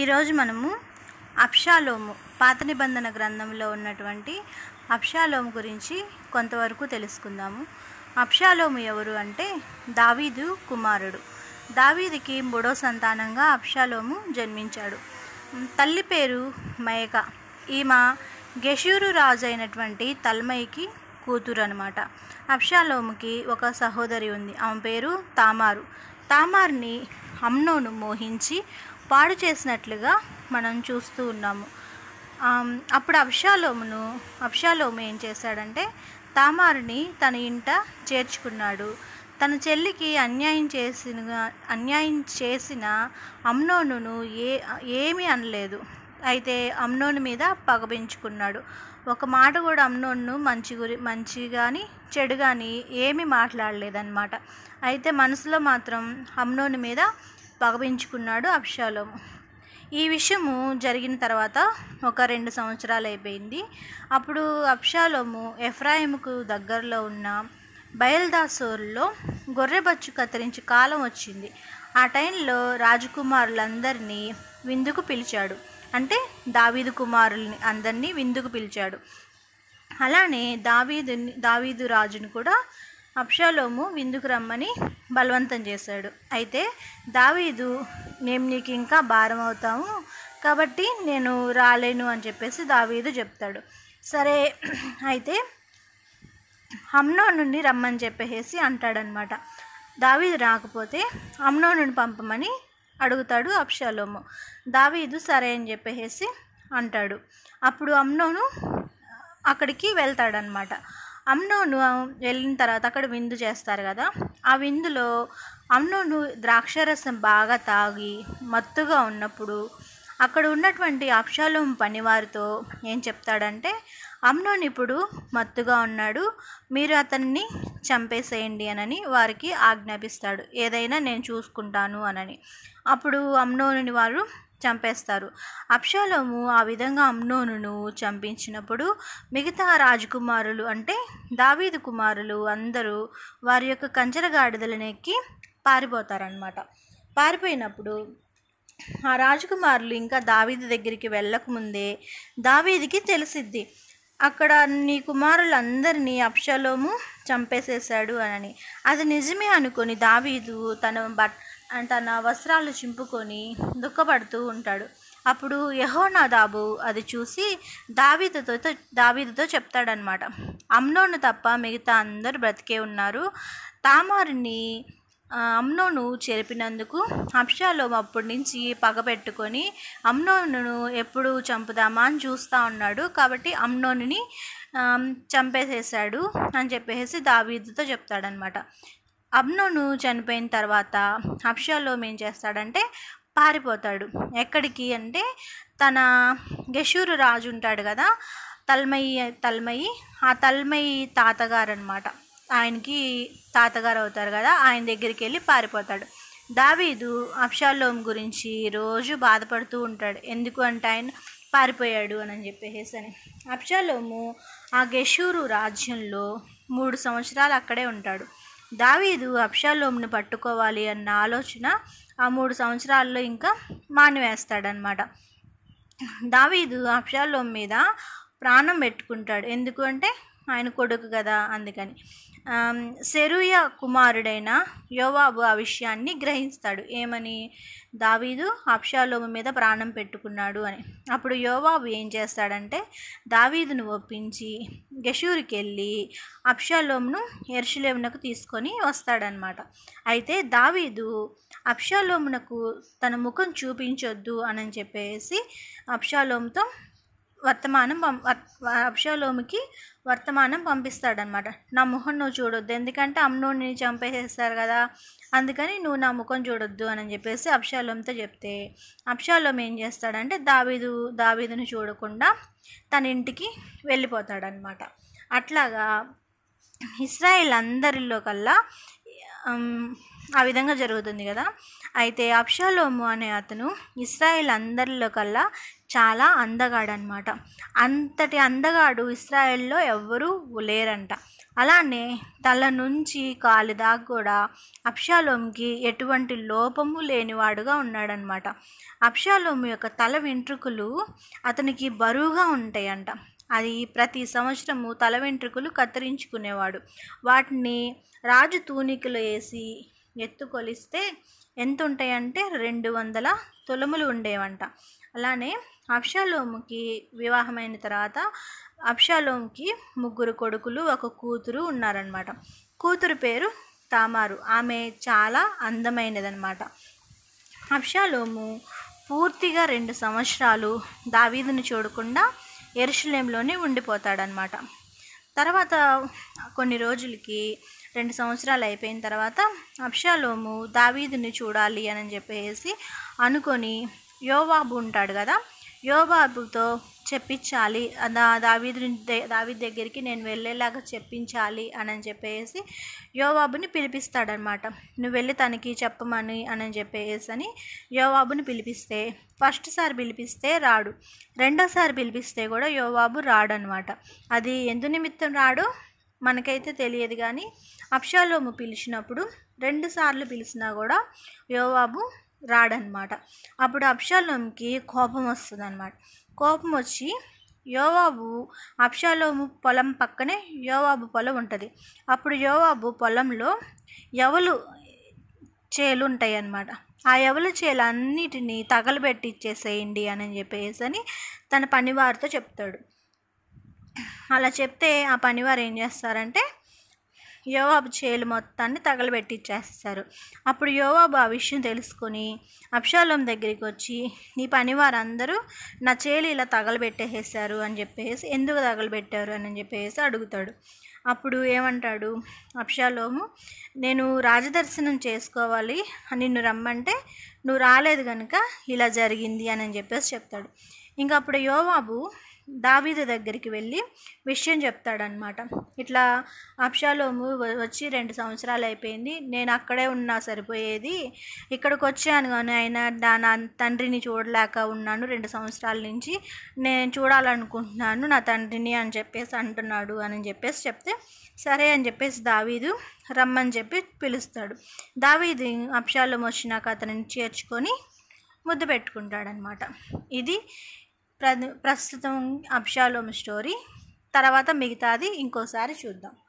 ఈరోజు మనము అప్షాలోము పాత నిబంధన గ్రంథంలో ఉన్నటువంటి అప్షాలోము గురించి కొంతవరకు తెలుసుకుందాము అప్షాలోము ఎవరు అంటే దావీదు కుమారుడు దావీదికి మూడో సంతానంగా అప్షాలోము జన్మించాడు తల్లి పేరు మయక ఈమె గెషూరు రాజు అయినటువంటి తల్మయ్యకి కూతురు అనమాట అప్షాలోముకి ఒక సహోదరి ఉంది ఆమె పేరు తామారు తామార్ని అమ్నోను మోహించి పాడు చేసినట్లుగా మనం చూస్తూ ఉన్నాము అప్పుడు అప్షాలోమును అబ్షాలోము ఏం చేశాడంటే తామారుని తన ఇంట చేర్చుకున్నాడు తన చెల్లికి అన్యాయం చేసిన అన్యాయం చేసిన అమ్నోను ఏ ఏమీ అనలేదు అయితే అమ్నోను మీద పగబించుకున్నాడు ఒక మాట కూడా అమ్నోన్ను మంచి గురి మంచి కానీ చెడు కానీ ఏమీ మాట్లాడలేదన్నమాట అయితే మనసులో మాత్రం అమ్నోను మీద పగపించుకున్నాడు అబ్షాలోము ఈ విషయము జరిగిన తర్వాత ఒక రెండు సంవత్సరాలు అయిపోయింది అప్పుడు అప్షాలోము ఎఫ్రాయిముకు దగ్గరలో ఉన్న బయల్దాసోర్లో గొర్రెబచ్చు కత్తిరించే కాలం వచ్చింది ఆ టైంలో రాజకుమారులందరినీ విందుకు పిలిచాడు అంటే దావీదు కుమారుల్ని అందరినీ విందుకు పిలిచాడు అలానే దావీదుని దావీదు రాజును కూడా అప్షాలోము విందుకు రమ్మని బలవంతం చేశాడు అయితే దావీదు మేము నీకు ఇంకా భారం అవుతాము కాబట్టి నేను రాలేను అని చెప్పేసి దావీదు చెప్తాడు సరే అయితే నుండి రమ్మని చెప్పేసి అంటాడనమాట దావీదు రాకపోతే అమ్నోనుని పంపమని అడుగుతాడు అప్షాలోము దావీదు సరే అని చెప్పేసి అంటాడు అప్పుడు అమ్నోను అక్కడికి వెళ్తాడనమాట అమ్నోను వెళ్ళిన తర్వాత అక్కడ విందు చేస్తారు కదా ఆ విందులో అమ్నోను ద్రాక్షరసం బాగా తాగి మత్తుగా ఉన్నప్పుడు అక్కడ ఉన్నటువంటి అప్షాలం పనివారితో ఏం చెప్తాడంటే అమ్నోన్ ఇప్పుడు మత్తుగా ఉన్నాడు మీరు అతన్ని చంపేసేయండి అనని వారికి ఆజ్ఞాపిస్తాడు ఏదైనా నేను చూసుకుంటాను అనని అప్పుడు అమ్నోనుని వారు చంపేస్తారు అప్షోలము ఆ విధంగా అమ్నోనును చంపించినప్పుడు మిగతా రాజకుమారులు అంటే దావీదు కుమారులు అందరూ వారి యొక్క కంచెర పారిపోతారనమాట పారిపోయినప్పుడు ఆ రాజకుమారులు ఇంకా దావీదు దగ్గరికి వెళ్ళకముందే దావీదికి తెలిసిద్ది అక్కడ నీ కుమారులందరినీ అప్షలోము చంపేసేశాడు అని అది నిజమే అనుకొని దావీదు తన బట్ తన వస్త్రాలు చింపుకొని దుఃఖపడుతూ ఉంటాడు అప్పుడు యహోనాదాబు అది చూసి దావీదుతో దావీదుతో చెప్తాడనమాట అమ్నోను తప్ప మిగతా అందరు బ్రతికే ఉన్నారు తామారిని అమ్నోను చెరిపినందుకు అప్షాలోం అప్పటి నుంచి పగబెట్టుకొని అమ్నోను ఎప్పుడు చంపుదామా అని చూస్తూ ఉన్నాడు కాబట్టి అమ్నోనుని చంపేసేసాడు అని చెప్పేసి దావీదుతో చెప్తాడనమాట అబ్నోను చనిపోయిన తర్వాత అప్షాలోం ఏం చేస్తాడంటే పారిపోతాడు ఎక్కడికి అంటే తన గషూరు రాజు ఉంటాడు కదా తల్మయి తల్మయి ఆ తల్మయి తాతగారు అనమాట ఆయనకి తాతగారు అవుతారు కదా ఆయన దగ్గరికి వెళ్ళి పారిపోతాడు దావీదు అప్షాలోం గురించి రోజు బాధపడుతూ ఉంటాడు ఎందుకు అంటే ఆయన పారిపోయాడు అని చెప్పేసి అని అప్షాలోము ఆ గెషూరు రాజ్యంలో మూడు సంవత్సరాలు అక్కడే ఉంటాడు దావీదు అప్షాలోమ్ని పట్టుకోవాలి అన్న ఆలోచన ఆ మూడు సంవత్సరాల్లో ఇంకా మానివేస్తాడనమాట దావీదు అప్షాలోమ్ మీద ప్రాణం పెట్టుకుంటాడు ఎందుకంటే ఆయన కొడుకు కదా అందుకని శరుయ కుమారుడైన యోవాబు ఆ విషయాన్ని గ్రహిస్తాడు ఏమని దావీదు అప్షాలోము మీద ప్రాణం పెట్టుకున్నాడు అని అప్పుడు యోవాబు ఏం చేస్తాడంటే దావీదును ఒప్పించి గషూరికి వెళ్ళి అప్షాలోమును ఎర్షులేమునకు తీసుకొని వస్తాడనమాట అయితే దావీదు అప్షాలోమునకు తన ముఖం చూపించొద్దు అని చెప్పేసి అప్షాలోమ్తో వర్తమానం అబ్షాలోమికి వర్తమానం పంపిస్తాడనమాట నా ముఖం నువ్వు చూడొద్దు ఎందుకంటే అమ్నోడిని చంపేసేస్తారు కదా అందుకని నువ్వు నా ముఖం చూడొద్దు అని చెప్పేసి అబ్షాలోమ్తో చెప్తే అబ్షాలోం ఏం చేస్తాడంటే దావీదు దావీదును చూడకుండా తన ఇంటికి వెళ్ళిపోతాడనమాట అట్లాగా ఇస్రాయిల్ అందరిలో కల్లా ఆ విధంగా జరుగుతుంది కదా అయితే అప్షాలోము అనే అతను ఇస్రాయేల్ అందరిలో కల్లా చాలా అందగాడు అనమాట అంతటి అందగాడు ఇస్రాయేల్లో ఎవ్వరూ లేరంట అలానే తల నుంచి కాలి దాకా కూడా అప్షాలోంకి ఎటువంటి లోపము లేనివాడుగా ఉన్నాడనమాట అప్షాలోము యొక్క తల వెంట్రుకలు అతనికి బరువుగా ఉంటాయంట అది ప్రతి సంవత్సరము తల వెంట్రుకలు కత్తిరించుకునేవాడు వాటిని రాజు తూనికలు వేసి ఎత్తు కొలిస్తే ఎంత ఉంటాయంటే రెండు వందల తులములు ఉండేవంట అలానే అప్షాలోముకి వివాహమైన తర్వాత అప్షాలోంకి ముగ్గురు కొడుకులు ఒక కూతురు ఉన్నారనమాట కూతురు పేరు తామారు ఆమె చాలా అందమైనదనమాట అప్షాలోము పూర్తిగా రెండు సంవత్సరాలు దావీదును చూడకుండా ఎరుషులేంలోనే ఉండిపోతాడనమాట తర్వాత కొన్ని రోజులకి రెండు సంవత్సరాలు అయిపోయిన తర్వాత అప్షాలోము దావీదుని చూడాలి అని చెప్పేసి అనుకొని యోబాబు ఉంటాడు కదా యోబాబుతో చెప్పించాలి దా దావీదు దావీ దగ్గరికి నేను వెళ్ళేలాగా చెప్పించాలి అని చెప్పేసి యోబాబుని పిలిపిస్తాడనమాట నువ్వు వెళ్ళి తనకి చెప్పమని అని చెప్పేసి అని యోబాబుని పిలిపిస్తే ఫస్ట్ సారి పిలిపిస్తే రాడు రెండోసారి పిలిపిస్తే కూడా యోబాబు రాడనమాట అది ఎందు నిమిత్తం రాడు మనకైతే తెలియదు కానీ అప్షాలోము పిలిచినప్పుడు రెండుసార్లు పిలిచినా కూడా యోవాబు రాడనమాట అప్పుడు అప్షాలోంకి కోపం వస్తుంది అనమాట కోపం వచ్చి యోవాబు అప్షాలోము పొలం పక్కనే యోవాబు పొలం ఉంటుంది అప్పుడు యోవాబు పొలంలో ఎవలు చేలు ఉంటాయి అన్నమాట ఆ ఎవల చేలు అన్నిటినీ తగలబెట్టి ఇచ్చేసేయండి అని చెప్పేసి అని తన పనివారితో చెప్తాడు అలా చెప్తే ఆ పనివారు ఏం చేస్తారంటే యోవాబు చేలు మొత్తాన్ని తగలబెట్టిచ్చేస్తారు అప్పుడు యోవాబు ఆ విషయం తెలుసుకొని అప్షాలం దగ్గరికి వచ్చి నీ పని వారందరూ నా చేలు ఇలా తగలబెట్టేసేసారు అని చెప్పేసి ఎందుకు తగలబెట్టారు అని చెప్పేసి అడుగుతాడు అప్పుడు ఏమంటాడు అప్షాలోము నేను రాజదర్శనం చేసుకోవాలి అని నిన్ను రమ్మంటే నువ్వు రాలేదు కనుక ఇలా జరిగింది అని చెప్పేసి చెప్తాడు ఇంకా అప్పుడు యోవాబు దావీదు దగ్గరికి వెళ్ళి విషయం చెప్తాడనమాట ఇట్లా అప్షాలోము వచ్చి రెండు సంవత్సరాలు అయిపోయింది నేను అక్కడే ఉన్నా సరిపోయేది ఇక్కడికి వచ్చాను కానీ ఆయన నా తండ్రిని చూడలేక ఉన్నాను రెండు సంవత్సరాల నుంచి నేను చూడాలనుకుంటున్నాను నా తండ్రిని అని చెప్పేసి అంటున్నాడు అని చెప్పేసి చెప్తే సరే అని చెప్పేసి దావీదు రమ్మని చెప్పి పిలుస్తాడు దావీదు అప్షాలోము వచ్చినాక అతనిని చేర్చుకొని ముద్దు పెట్టుకుంటాడనమాట ఇది ప్రస్తుతం అంశాలు స్టోరీ తర్వాత మిగతాది ఇంకోసారి చూద్దాం